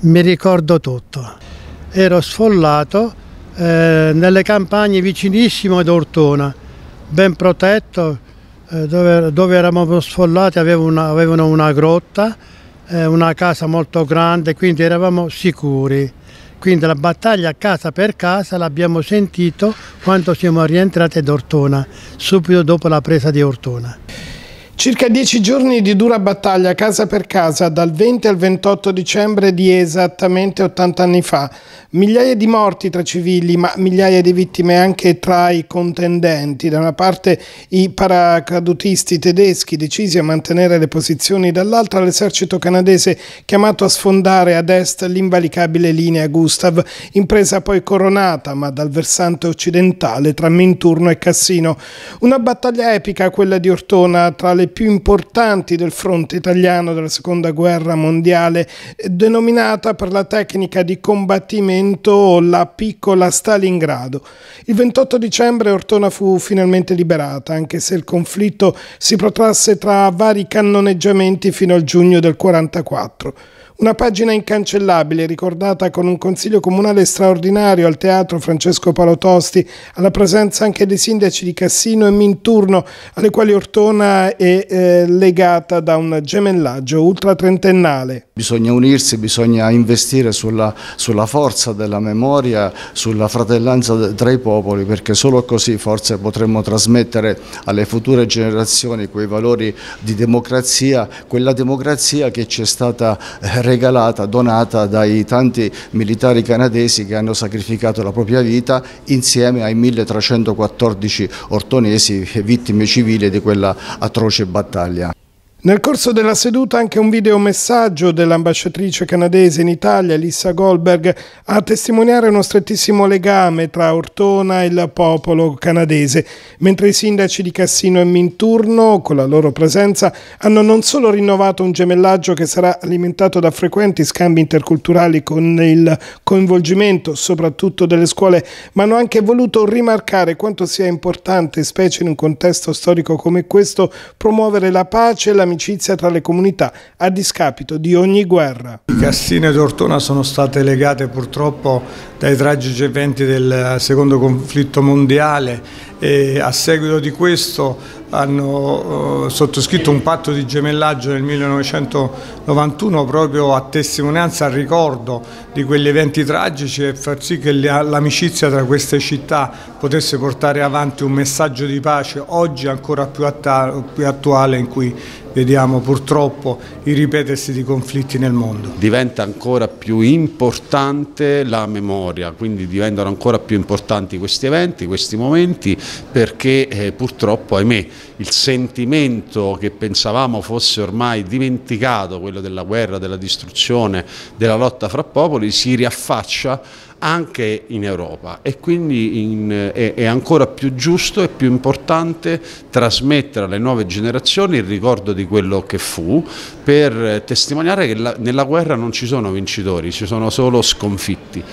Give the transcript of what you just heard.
Mi ricordo tutto. Ero sfollato eh, nelle campagne vicinissime ad Ortona, ben protetto, eh, dove, dove, eravamo sfollati una, avevano una grotta, eh, una casa molto grande, quindi eravamo sicuri. Quindi la battaglia casa per casa l'abbiamo sentito quando siamo rientrati ad Ortona, subito dopo la presa di Ortona. Circa dieci giorni di dura battaglia casa per casa dal 20 al 28 dicembre di esattamente 80 anni fa. Migliaia di morti tra civili, ma migliaia di vittime anche tra i contendenti. Da una parte i paracadutisti tedeschi decisi a mantenere le posizioni, dall'altra l'esercito canadese chiamato a sfondare ad est l'invalicabile linea Gustav, impresa poi coronata ma dal versante occidentale tra Minturno e Cassino. Una battaglia epica quella di Ortona tra le più importanti del fronte italiano della seconda guerra mondiale, denominata per la tecnica di combattimento la piccola Stalingrado. Il 28 dicembre Ortona fu finalmente liberata, anche se il conflitto si protrasse tra vari cannoneggiamenti fino al giugno del 1944. Una pagina incancellabile ricordata con un consiglio comunale straordinario al teatro Francesco Palotosti, alla presenza anche dei sindaci di Cassino e Minturno, alle quali Ortona è eh, legata da un gemellaggio ultratrentennale. Bisogna unirsi, bisogna investire sulla, sulla forza della memoria, sulla fratellanza tra i popoli, perché solo così forse potremmo trasmettere alle future generazioni quei valori di democrazia, quella democrazia che ci è stata realizzata eh, regalata, donata dai tanti militari canadesi che hanno sacrificato la propria vita insieme ai 1314 ortonesi vittime civili di quella atroce battaglia. Nel corso della seduta anche un videomessaggio dell'ambasciatrice canadese in Italia, Lissa Goldberg, a testimoniare uno strettissimo legame tra Ortona e il popolo canadese, mentre i sindaci di Cassino e Minturno, con la loro presenza, hanno non solo rinnovato un gemellaggio che sarà alimentato da frequenti scambi interculturali con il coinvolgimento soprattutto delle scuole, ma hanno anche voluto rimarcare quanto sia importante, specie in un contesto storico come questo, promuovere la pace e la amicizia tra le comunità a discapito di ogni guerra. Cassino e Tortona sono state legate purtroppo dai tragici eventi del secondo conflitto mondiale e a seguito di questo hanno eh, sottoscritto un patto di gemellaggio nel 1991 proprio a testimonianza, a ricordo di quegli eventi tragici e far sì che l'amicizia tra queste città potesse portare avanti un messaggio di pace oggi ancora più, più attuale in cui vediamo purtroppo il ripetersi di conflitti nel mondo. Diventa ancora più importante la memoria storia, quindi diventano ancora più importanti questi eventi, questi momenti, perché eh, purtroppo, ahimè, il sentimento che pensavamo fosse ormai dimenticato, quello della guerra, della distruzione, della lotta fra popoli, si riaffaccia anche in Europa e quindi in, è, è, ancora più giusto e più importante trasmettere alle nuove generazioni il ricordo di quello che fu per testimoniare che la, nella guerra non ci sono vincitori, ci sono solo sconfitti.